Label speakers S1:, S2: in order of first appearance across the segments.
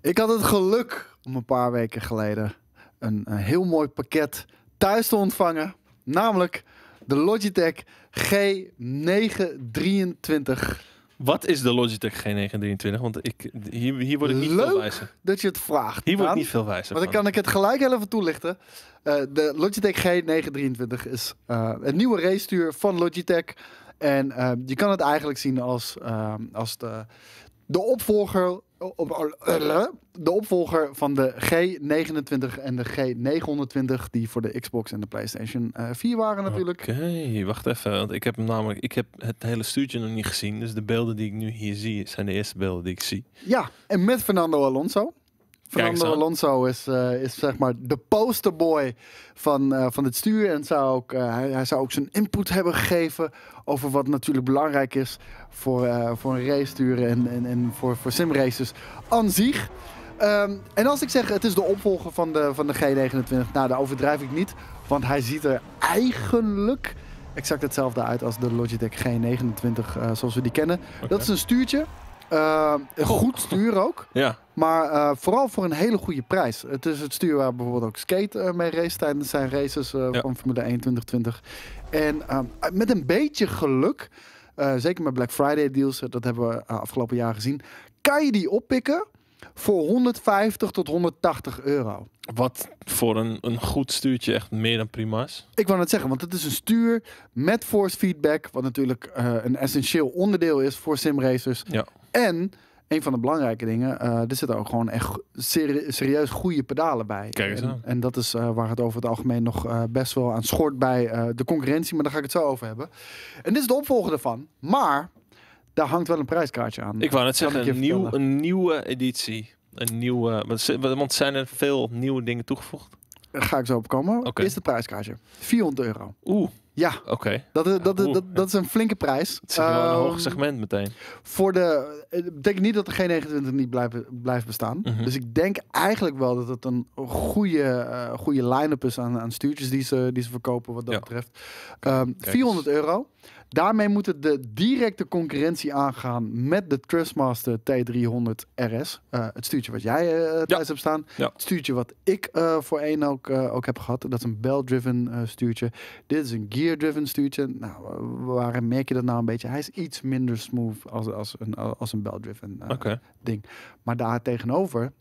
S1: Ik had het geluk om een paar weken geleden een, een heel mooi pakket thuis te ontvangen. Namelijk de Logitech G923.
S2: Wat is de Logitech G923? Want ik, hier, hier word ik niet veel wijzer.
S1: dat je het vraagt. Hier word ik niet veel wijzer Maar dan kan ik het gelijk heel even toelichten. Eh, de Logitech G923 is eh, het een nieuwe racestuur van Logitech. En eh, je kan het eigenlijk zien als, als de, de opvolger Oh, oh, eh, eh, de opvolger van de G29 en de G920, die voor de Xbox en de PlayStation 4 eh, waren
S2: natuurlijk. Oké, wacht even, want ik heb hem namelijk, ik heb het hele stuurtje nog niet gezien, dus de beelden die ik nu hier zie, zijn de eerste beelden die ik zie.
S1: Ja, en met Fernando Alonso. Fernando Alonso is, uh, is zeg maar de posterboy van, eh, van het stuur. En zou ook, eh, hij, zou ook zijn input hebben gegeven over wat natuurlijk belangrijk is voor, voor een race sturen en, en, en voor, voor simraces aan zich. Ehm, en als ik zeg het is de opvolger van de, van de G29, nou daar overdrijf ik niet. Want hij ziet er eigenlijk exact hetzelfde uit als de Logitech G29 zoals we die kennen. Dat is een stuurtje eh, een goed stuur ook. Ja. Maar eh, vooral voor een hele goede prijs. Het is het stuur waar bijvoorbeeld ook Skate eh, mee race tijdens zijn races van Formule 1 2020. En met een beetje geluk, zeker met Black Friday deals, dat hebben we afgelopen jaar gezien, kan je die oppikken voor 150 tot 180 euro. Wat voor een, een
S2: goed stuurtje echt meer dan prima is.
S1: Ik wou het zeggen, want het is een stuur met force feedback, wat natuurlijk eh, een essentieel onderdeel is voor simracers. Ja. En een van de belangrijke dingen, uh, er zitten ook gewoon echt serieus goede pedalen bij. en, dat is eh, waar het over het algemeen nog best wel aan schort bij de concurrentie, maar daar ga ik het zo over hebben. En dit is de opvolger daarvan, maar daar hangt wel een prijskaartje aan. Ik wou net zeggen, een, nieuw,
S2: een nieuwe editie. Een nieuwe, want zijn er veel nieuwe dingen toegevoegd?
S1: Daar ga ik zo op komen. Is het prijskaartje. 400 euro. Oeh. Ja, oké. Dat, is, dat, is een flinke prijs. Het een hoog ehm, segment meteen. Voor de, het betekent niet dat de G29 niet blijft, blijft bestaan. Mhm. Dus ik denk eigenlijk wel dat het een goede, uh, goede line-up is aan, aan stuurtjes die ze, die ze verkopen wat dat betreft. 400 ehm, euro. Daarmee moet het de directe concurrentie aangaan met de Trustmaster T300 RS. Eh, het stuurtje wat jij eh, thuis hebt staan. Het stuurtje wat ik voorheen ook, ook heb gehad. Dat is een bell-driven stuurtje. Dit is een gear gear-driven stuurtje. Nou, waar merk je dat nou een beetje? Hij is iets minder smooth als, als een, als een belt-driven eh, ding. Maar daar tegenover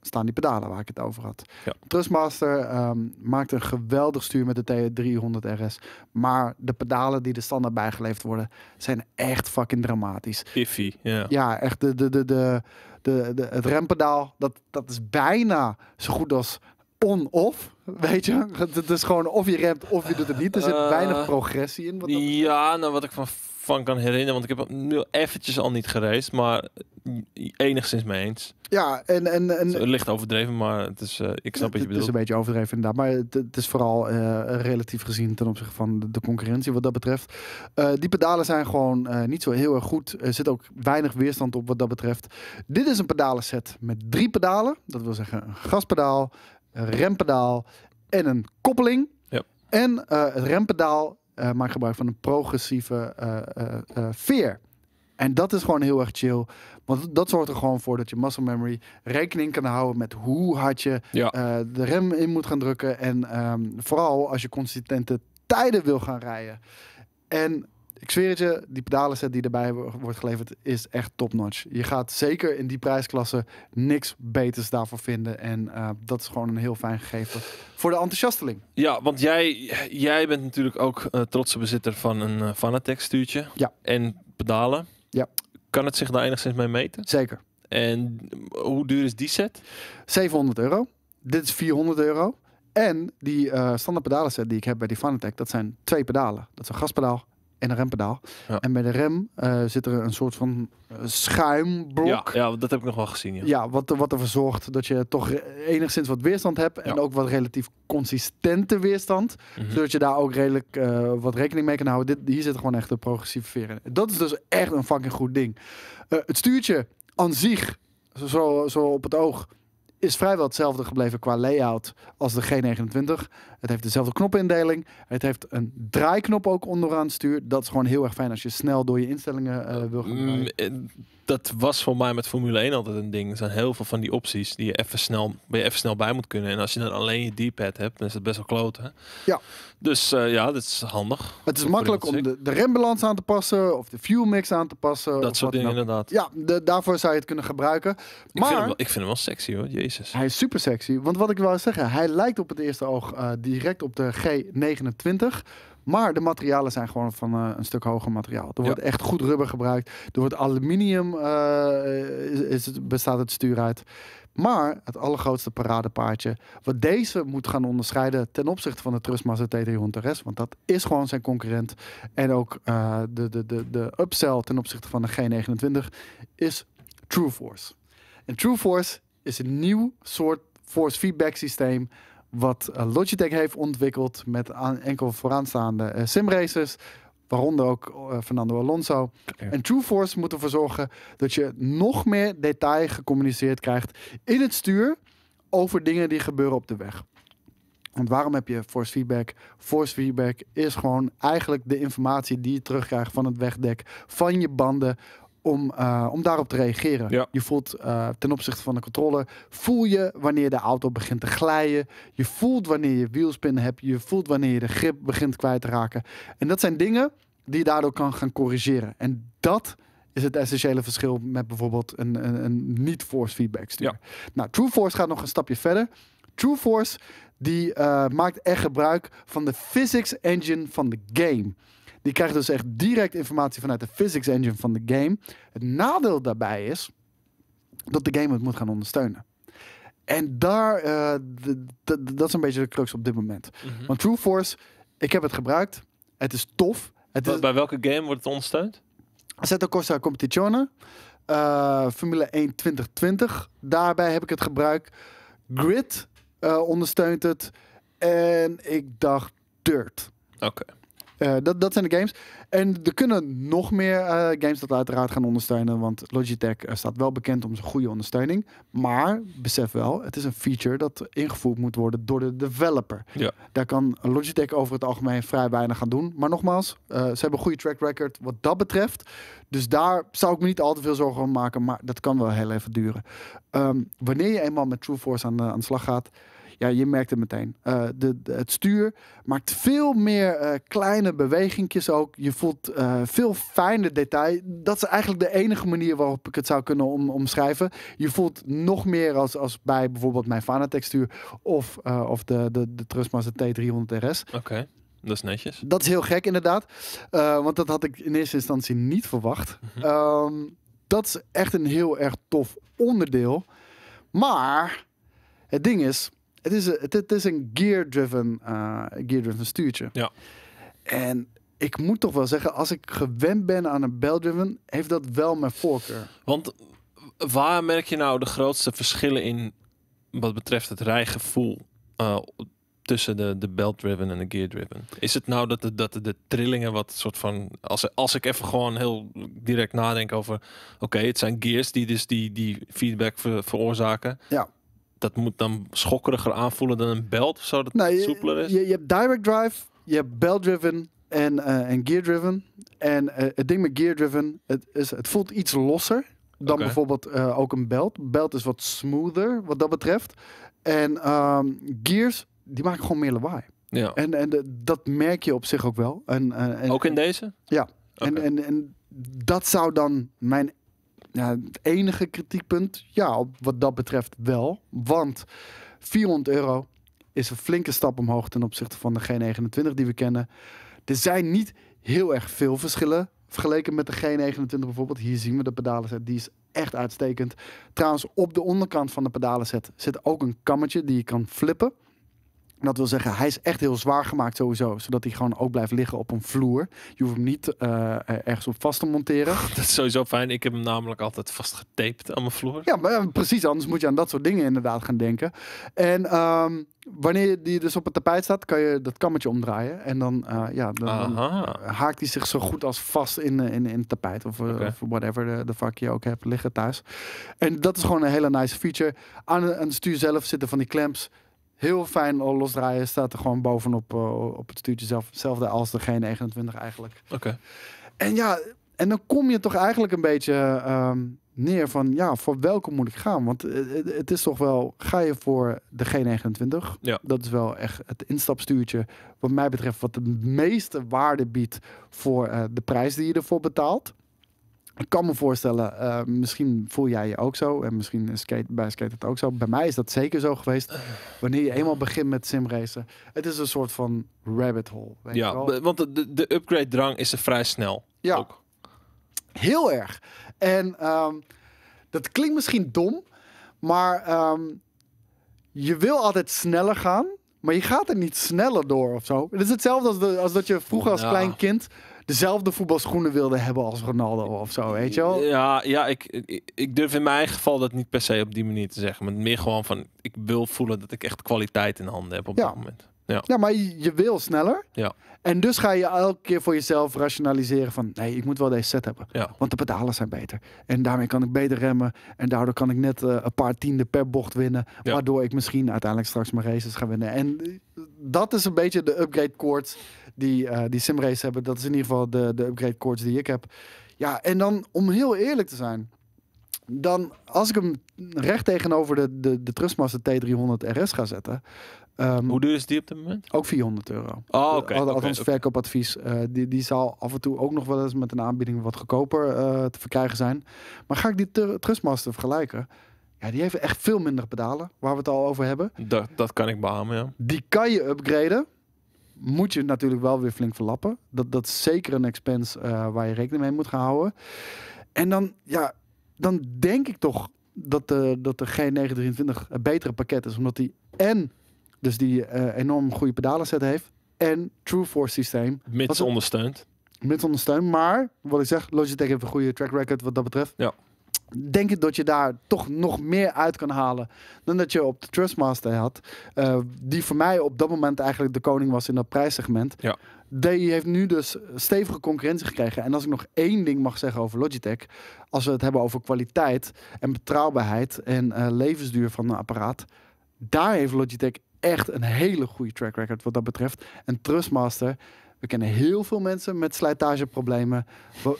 S1: staan die pedalen waar ik het over had. Ja. Trustmaster ehm, maakt een geweldig stuur met de T300 RS. Maar de pedalen die er standaard bijgeleverd worden, zijn echt fucking dramatisch.
S2: Iffy, ja.
S1: Ja, echt de, de, de, de, de, de, het rempedaal, dat, dat is bijna zo goed als on-off. Weet je, het is gewoon of je remt of je doet het niet. Er zit eh, weinig progressie in. Wat ja, nou wat ik van,
S2: van kan herinneren, want ik heb nu eventjes al niet gereisd, maar enigszins mee eens.
S1: Ja, en... en, en
S2: het licht overdreven, maar het is, eh, ik snap het, je bedoelt. Het is een beetje
S1: overdreven inderdaad, maar het, is vooral eh, relatief gezien ten opzichte van de, concurrentie wat dat betreft. die pedalen zijn gewoon niet zo heel erg goed. Er zit ook weinig weerstand op wat dat betreft. Dit is een pedalenset met drie pedalen. Dat wil zeggen een gaspedaal, een rempedaal en een koppeling. Ja. En eh, het rempedaal eh, maakt gebruik van een progressieve eh, veer. En dat is gewoon heel erg chill. Want dat zorgt er gewoon voor dat je muscle memory rekening kan houden met hoe hard je de rem in moet gaan drukken. En ehm, vooral als je consistente tijden wil gaan rijden. En ik zweer het je, die pedalen set die erbij wordt geleverd is echt topnotch. Je gaat zeker in die prijsklasse niks beters daarvoor vinden. En eh, dat is gewoon een heel fijn gegeven voor de enthousiasteling.
S2: Ja, want jij, jij bent natuurlijk ook uh, trotse bezitter van een uh, Fanatec stuurtje. Ja. En pedalen. Ja. Kan het zich daar enigszins mee meten? Zeker. En hoe
S1: duur is die set? 700 euro. Dit is 400 euro. En die standaard pedalen set die ik heb bij die Fanatec, dat zijn twee pedalen. Dat is een gaspedaal en een rempedaal. En bij de rem eh, zit er een soort van eh, schuimblok.
S2: Ja, ja, dat heb ik nog wel gezien.
S1: Ja, ja wat, wat ervoor zorgt dat je toch enigszins wat weerstand hebt. En ook wat relatief consistente weerstand. Mhm. Zodat je daar ook redelijk eh, wat rekening mee kan houden. Dit, hier zit gewoon echt een progressieve veer in. Dat is dus echt een fucking goed ding. Uh, het stuurtje aan zich, zo, zo op het oog, is vrijwel hetzelfde gebleven qua layout als de G29. Het heeft dezelfde knopindeling. Het heeft een draaiknop ook onderaan stuur. Dat is gewoon heel erg fijn als je snel door je instellingen uh, wil gaan. Mm,
S2: eh, dat was voor mij met Formule 1 altijd een ding. Er zijn heel veel van die opties die je even snel, je even snel bij moet kunnen. En als je dan alleen je D-pad hebt, dan is dat best wel kloten. Ja. Dus eh, ja, dat is handig. Het is makkelijk om de, de,
S1: rembalans aan te passen of de fuel mix aan te passen. Dat soort dingen, inderdaad. Ja, daarvoor zou je het kunnen gebruiken. Maar, ik, vind hem wel, ik
S2: vind hem wel sexy hoor, jezus.
S1: Hij is super sexy. Want wat ik wou zeggen, hij lijkt op het eerste oog eh, direct op de G29. Maar de materialen zijn gewoon van eh, een stuk hoger materiaal. Er wordt echt goed rubber gebruikt. Er wordt aluminium, eh, is, bestaat het stuur uit. Maar het allergrootste paradepaardje, wat deze moet gaan onderscheiden ten opzichte van de Trustmaster TT Hunteres, want dat is gewoon zijn concurrent. En ook uh, de, de, de, de upsell ten opzichte van de G29 is True Force. En True Force is een nieuw soort force feedback systeem wat eh, Logitech heeft ontwikkeld met enkel vooraanstaande uh, eh, simracers. Waaronder ook eh, Fernando Alonso. Ja. En TrueForce moet ervoor zorgen dat je nog meer detail gecommuniceerd krijgt in het stuur over dingen die gebeuren op de weg. Want waarom heb je force feedback? Force feedback is gewoon eigenlijk de informatie die je terugkrijgt van het wegdek, van je banden, om, eh, om daarop te reageren. Ja. Je voelt eh, ten opzichte van de controle, voel je wanneer de auto begint te glijden. Je voelt wanneer je wielspin hebt. Je voelt wanneer je de grip begint kwijt te raken. En dat zijn dingen die je daardoor kan gaan corrigeren. En dat is het essentiële verschil met bijvoorbeeld een, een, een niet-force feedback stuur. Nou, True Force gaat nog een stapje verder. True Force die eh, maakt echt gebruik van de physics engine van de game. Die krijgt dus echt direct informatie vanuit de physics engine van de game. Het nadeel daarbij is dat de game het moet gaan ondersteunen. En daar, eh, dat is een beetje de crux op dit moment. Mhm. Want True Force, ik heb het gebruikt. Het is tof. Het bij,
S2: bij welke game wordt het ondersteund?
S1: de Costa Competizione. Eh, Formule 1 2020. Daarbij heb ik het gebruikt. Grid eh, ondersteunt het. En ik dacht Dirt. Oké. Eh, dat, dat zijn de games. En er kunnen nog meer eh, games dat uiteraard gaan ondersteunen. Want Logitech eh, staat wel bekend om zijn goede ondersteuning. Maar besef wel, het is een feature dat ingevoerd moet worden door de developer. Ja. Daar kan Logitech over het algemeen vrij weinig aan doen. Maar nogmaals, ze hebben een goede track record wat dat betreft. Dus daar zou ik me niet al te veel zorgen om maken. Maar dat kan wel heel even duren. Ehm, wanneer je eenmaal met True aan, aan de slag gaat ja, je merkt het meteen. Eh, de, het stuur maakt veel meer eh, kleine bewegingjes ook. Je voelt eh, veel fijner detail. Dat is eigenlijk de enige manier waarop ik het zou kunnen omschrijven. Je voelt nog meer als, als bij bijvoorbeeld mijn Fana textuur of, of de, de, de Trustmaster T300 RS.
S2: Oké. Dat is netjes.
S1: Dat is heel gek, inderdaad. want dat had ik in eerste instantie niet verwacht. Mhm. Ehm, dat is echt een heel erg tof onderdeel. Maar het ding is, het is, een, het, is een gear-driven eh, gear stuurtje. Ja. En ik moet toch wel zeggen, als ik gewend ben aan een bell-driven, heeft dat wel mijn voorkeur.
S2: Want waar merk je nou de grootste verschillen in wat betreft het rijgevoel eh, tussen de, de belt-driven en de gear-driven? Is het nou dat de, dat trillingen wat soort van... Als, als ik even gewoon heel direct nadenk over... Oké, het zijn gears die dus die, die feedback veroorzaken. Ja dat moet dan schokkeriger aanvoelen dan een belt of zo, dat het nou, soepeler is? Je,
S1: je, hebt direct drive, je hebt belt driven en, eh, en gear driven. En eh, het ding met gear driven, het, is, het voelt iets losser dan bijvoorbeeld eh, ook een belt. Belt is wat smoother wat dat betreft. En ehm, gears, die maken gewoon meer lawaai. Ja. En, en dat merk je op zich ook wel. En, en ook in deze? Ja. En, en, en dat zou dan mijn ja, het enige kritiekpunt, ja, op wat dat betreft wel. Want 400 euro is een flinke stap omhoog ten opzichte van de G29 die we kennen. Er zijn niet heel erg veel verschillen vergeleken met de G29 bijvoorbeeld. Hier zien we de set, die is echt uitstekend. Trouwens, op de onderkant van de set zit ook een kammetje die je kan flippen. Dat wil zeggen, hij is echt heel zwaar gemaakt sowieso. Zodat hij gewoon ook blijft liggen op een vloer. Je hoeft hem niet eh, eh, ergens op vast te monteren.
S2: Dat is sowieso fijn. Ik heb hem namelijk altijd vastgetaped aan mijn vloer. Ja,
S1: maar, precies. Anders moet je aan dat soort dingen inderdaad gaan denken. En ehm, wanneer die dus op het tapijt staat, kan je dat kammetje omdraaien. En dan, eh, ja, dan, haakt hij zich zo goed als vast in, in, in het tapijt. Of, of whatever de fuck je ook hebt liggen thuis. En dat is gewoon een hele nice feature. Aan, aan stuur zelf zitten van die clamps heel fijn losdraaien. Staat er gewoon bovenop eh, op het stuurtje zelf. Hetzelfde als de G29
S2: eigenlijk. Oké.
S1: En ja, en dan kom je toch eigenlijk een beetje ehm, neer van... Ja, voor welke moet ik gaan? Want eh, eh, het, is toch wel... Ga je voor de G29? Ja. Dat is wel echt het instapstuurtje wat mij betreft... wat de meeste waarde biedt voor de prijs die je ervoor betaalt. Ik kan me voorstellen, eh, misschien voel jij je ook zo. En misschien is skate, bij skate het ook zo. Bij mij is dat zeker zo geweest. Wanneer je eenmaal begint met simracen. Het is een soort van rabbit hole. Weet ja, wel?
S2: want de, de upgrade drang is er vrij snel.
S1: Ja, ook. heel erg. En ehm, dat klinkt misschien dom. Maar ehm, je wil altijd sneller gaan. Maar je gaat er niet sneller door of zo. Het is hetzelfde als, als dat je vroeger als klein kind dezelfde voetbalschoenen wilde hebben als Ronaldo of zo, weet je wel?
S2: Ja, ja ik, ik, durf in mijn geval dat niet per se op die manier te zeggen. Maar meer gewoon van, ik wil voelen dat ik echt kwaliteit in handen heb op dat moment. Ja.
S1: ja, maar je wil sneller. Ja. En dus ga je elke keer voor jezelf rationaliseren van... nee, ik moet wel deze set hebben. Ja. Want de pedalen zijn beter. En daarmee kan ik beter remmen. En daardoor kan ik net eh, een paar tienden per bocht winnen. Waardoor ik misschien uiteindelijk straks mijn races ga winnen. En dat is een beetje de upgrade koorts die, uh, die simrace hebben. Dat is in ieder geval de, de upgrade koorts die ik heb. Ja, en dan om heel eerlijk te zijn. Dan als ik hem recht tegenover de, de, de Trustmaster T300 RS ga zetten. Ehm, Hoe duur
S2: is die op dit moment?
S1: Ook 400 euro. Oh, oké. Okay, okay. verkoopadvies. Eh, die, die zal af en toe ook nog wel eens met een aanbieding wat goedkoper eh, te verkrijgen zijn. Maar ga ik die Trustmaster vergelijken? Ja, die heeft echt veel minder pedalen, waar we het al over hebben.
S2: Dat, dat kan ik beamen, ja.
S1: Die kan je upgraden moet je natuurlijk wel weer flink verlappen. Dat, dat is zeker een expense eh, waar je rekening mee moet gaan houden. En dan, ja, dan denk ik toch dat de, dat de G923 een betere pakket is. Omdat die en dus die uh, enorm goede pedalenset heeft. En True Force systeem. Mits ondersteund. Mits ondersteund. Maar wat ik zeg, Logitech heeft een goede track record wat dat betreft. Ja denk ik dat je daar toch nog meer uit kan halen dan dat je op de Trustmaster had. Eh, die voor mij op dat moment eigenlijk de koning was in dat prijssegment. Ja. Die heeft nu dus stevige concurrentie gekregen. En als ik nog één ding mag zeggen over Logitech, als we het hebben over kwaliteit en betrouwbaarheid en eh, levensduur van een apparaat, daar heeft Logitech echt een hele goede track record wat dat betreft. En Trustmaster we kennen heel veel mensen met slijtageproblemen.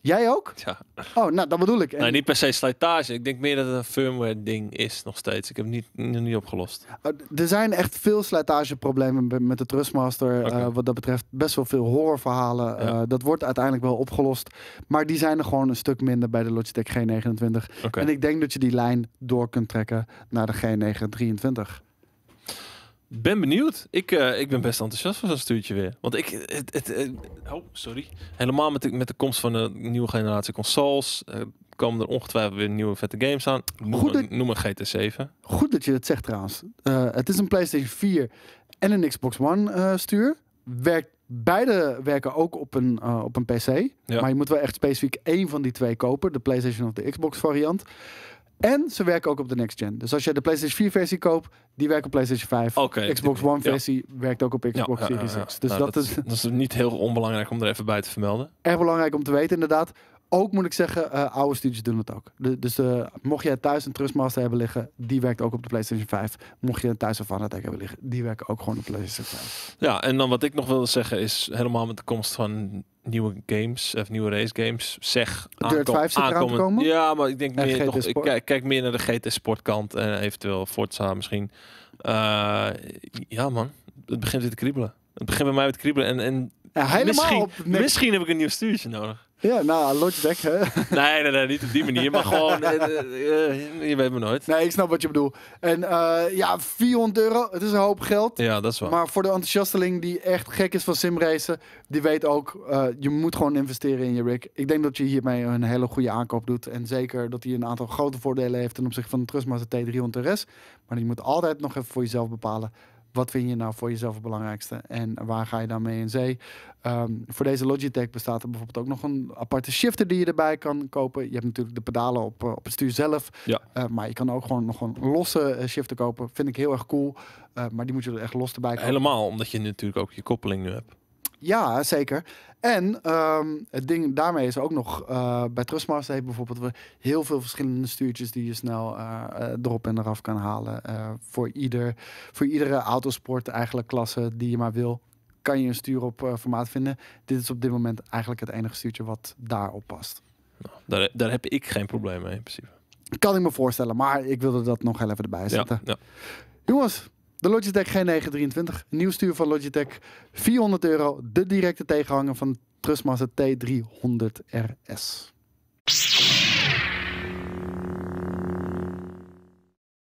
S1: Jij ook? Ja. Oh, nou, dat bedoel ik. Nee, niet
S2: per se slijtage. Ik denk meer dat het een firmware-ding is nog steeds. Ik heb het niet, niet opgelost.
S1: Oh, er zijn echt veel slijtageproblemen met de Trustmaster. Eh, okay. wat dat betreft best wel veel horrorverhalen. Eh, dat wordt uiteindelijk wel opgelost. Maar die zijn er gewoon een stuk minder bij de Logitech G29. En ik denk dat je die lijn door kunt trekken naar de G923
S2: ben benieuwd. Ik, eh, ik ben best enthousiast voor zo'n stuurtje weer. Want ik... Het, het, eh, oh, sorry. Helemaal met de, met de komst van de nieuwe generatie consoles... Uh, komen er ongetwijfeld weer nieuwe vette games aan. Noem, een noem een GT7.
S1: Goed dat je dat zegt trouwens. het is een PlayStation 4 en een Xbox One stuur. Werkt Beide werken ook op een, op een PC. Ja. Maar je moet wel echt specifiek één van die twee kopen. De PlayStation of de Xbox variant. En ze werken ook op de next gen. Dus als je de PlayStation 4 versie koopt, die werkt op PlayStation 5. Okay, Xbox One versie werkt ook op Xbox Series X. Dus nou, dat, is,
S2: dat is niet heel onbelangrijk om er even bij te vermelden.
S1: Erg belangrijk om te weten inderdaad ook moet ik zeggen, eh, oude studies doen het ook. dus eh, mocht je thuis een Trustmaster hebben liggen, die werkt ook op de PlayStation 5. Mocht je thuis een Fanatec hebben liggen, die werken ook gewoon op de PlayStation 5.
S2: Ja, en dan wat ik nog wilde zeggen is helemaal met de komst van nieuwe games of nieuwe race games zeg aankom, 5 zit aankomen. Komen? Ja, maar ik denk meer nog, ik kijk, meer naar de GT Sport kant en eventueel Forza misschien. Eh, ja man, het begint weer te kriebelen. Het begint bij mij met kriebelen en, en ja, misschien, misschien heb ik een nieuw stuurtje nodig. Ja, nou, Logitech, hè? Nee, nee, nee, niet op die manier. Maar gewoon, eh, eh, je weet me nooit. Nee, ik snap wat je bedoelt.
S1: En eh, ja, 400 euro, het is een hoop geld. Ja, dat is wel. Maar voor de enthousiasteling die echt gek is van simracen, die weet ook, je moet gewoon investeren in je rig. Ik denk dat je hiermee een hele goede aankoop doet. En zeker dat hij een aantal grote voordelen heeft ten opzichte van de Trustmaster T300 RS. Maar je moet altijd nog even voor jezelf bepalen wat vind je nou voor jezelf het belangrijkste en waar ga je dan mee in zee? Ehm, voor deze Logitech bestaat er bijvoorbeeld ook nog een aparte shifter die je erbij kan kopen. Je hebt natuurlijk de pedalen op, eh, op het stuur zelf, eh, maar je kan ook gewoon nog een losse eh, shifter kopen. Vind ik heel erg cool, maar die moet je er echt los erbij kopen.
S2: Helemaal, omdat je natuurlijk ook je koppeling nu hebt.
S1: Ja, zeker. En ehm, het ding daarmee is ook nog, eh, bij Trustmaster heeft bijvoorbeeld heel veel verschillende stuurtjes die je snel eh, eh, erop en eraf kan halen. voor, ieder, voor iedere autosport eigenlijk klasse die je maar wil, kan je een stuur op formaat vinden. Dit is op dit moment eigenlijk het enige stuurtje wat daarop past.
S2: Nou, daar, daar heb ik geen probleem mee in principe.
S1: Kan ik me voorstellen, maar ik wilde dat nog heel even erbij zetten. Ja, ja. Jongens, de Logitech G923, nieuw stuur van Logitech, 400 euro, de directe tegenhanger van Trustmaster T300RS.